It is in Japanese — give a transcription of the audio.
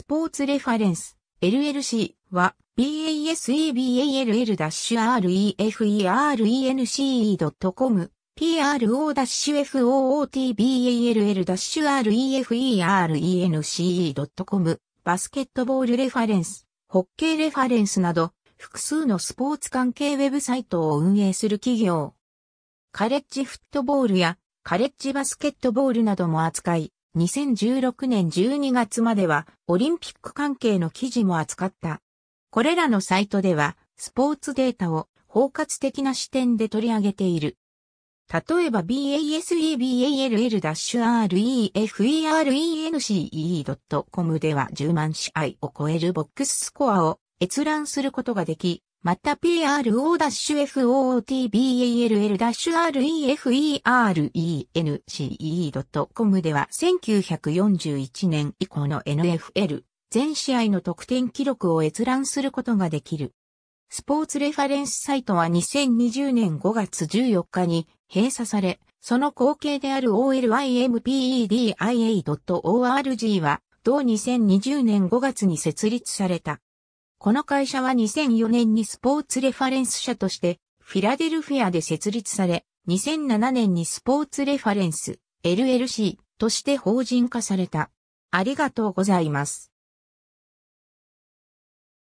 スポーツレファレンス、LLC は baseball-ref-erenc.com e pro-football-reference.com バスケットボールレファレンス、ホッケーレファレンスなど複数のスポーツ関係ウェブサイトを運営する企業。カレッジフットボールやカレッジバスケットボールなども扱い、2016年12月まではオリンピック関係の記事も扱った。これらのサイトではスポーツデータを包括的な視点で取り上げている。例えば BASEBALL-REFERENCE.com では10万試合を超えるボックススコアを閲覧することができ、また PRO-FOTBALL-REFERENCE.com o では1941年以降の NFL 全試合の得点記録を閲覧することができる。スポーツレファレンスサイトは2020年5月14日に閉鎖され、その後継である OLYMPEDIA.org は同2020年5月に設立された。この会社は2004年にスポーツレファレンス社としてフィラデルフィアで設立され、2007年にスポーツレファレンス LLC として法人化された。ありがとうございます。